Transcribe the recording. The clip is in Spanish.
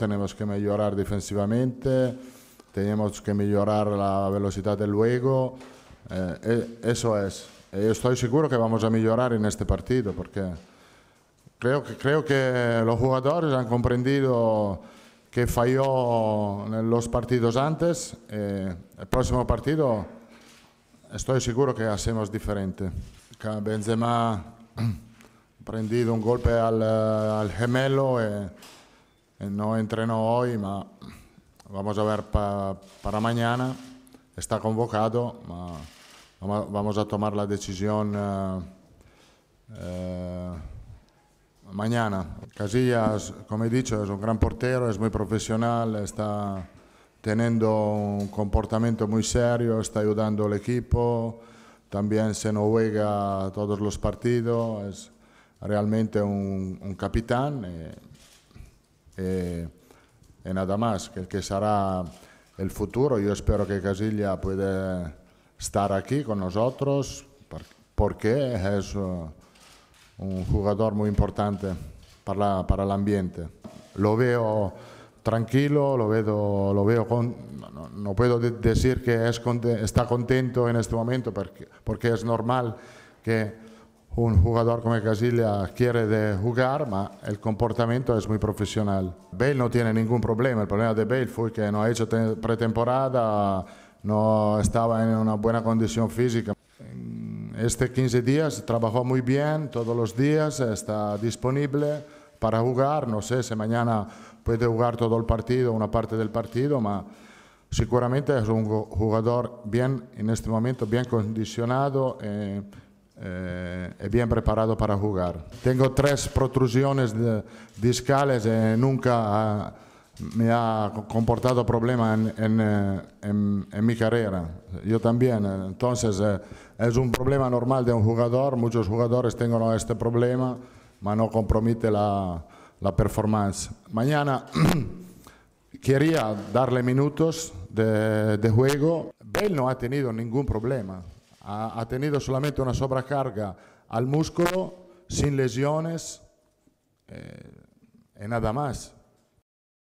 tenemos que mejorar defensivamente, tenemos que mejorar la velocidad del juego. Eh, eh, eso es. estoy seguro que vamos a mejorar en este partido porque creo que, creo que los jugadores han comprendido que falló en los partidos antes. Eh, el próximo partido estoy seguro que hacemos diferente. Benzema ha prendido un golpe al, gemelo. Eh, eh, no entrenó hoy, ma vamos a ver para mañana. Está convocado, vamos a tomar la decisión eh, eh, mañana. Casillas, como he dicho, es un gran portero, es muy profesional, está teniendo un comportamiento muy serio, está ayudando al equipo, también se no juega todos los partidos, es realmente un, capitán eh, nada más, que, que será el futuro. Yo espero que Casilla pueda estar aquí con nosotros porque es eh, un jugador muy importante para, para el ambiente. Lo veo tranquilo, lo veo, lo veo con, no, puedo decir que es, está contento en este momento porque es normal que un jugador como Casilla quiere jugar, pero el comportamiento es muy profesional. Bale no tiene ningún problema, el problema de Bale fue que no ha hecho pretemporada, no estaba en una buena condición física. Este 15 días trabajó muy bien, todos los días está disponible para jugar, no sé si mañana puede jugar todo el partido, una parte del partido, pero seguramente es un jugador bien en este momento, bien condicionado. Eh, eh, e bien preparado para jugar. Tengo tres protrusiones discales, eh, nunca me ha comportado problema en, eh, mi carrera. Yo también, eh, entonces es un problema normal de un jugador, muchos jugadores tienen este problema, pero no compromete la, performance. Mañana quería darle minutos de, de juego. Bell no ha tenido ningún problema ha, tenido solamente una sobrecarga al músculo, sin lesiones, eh, nada más.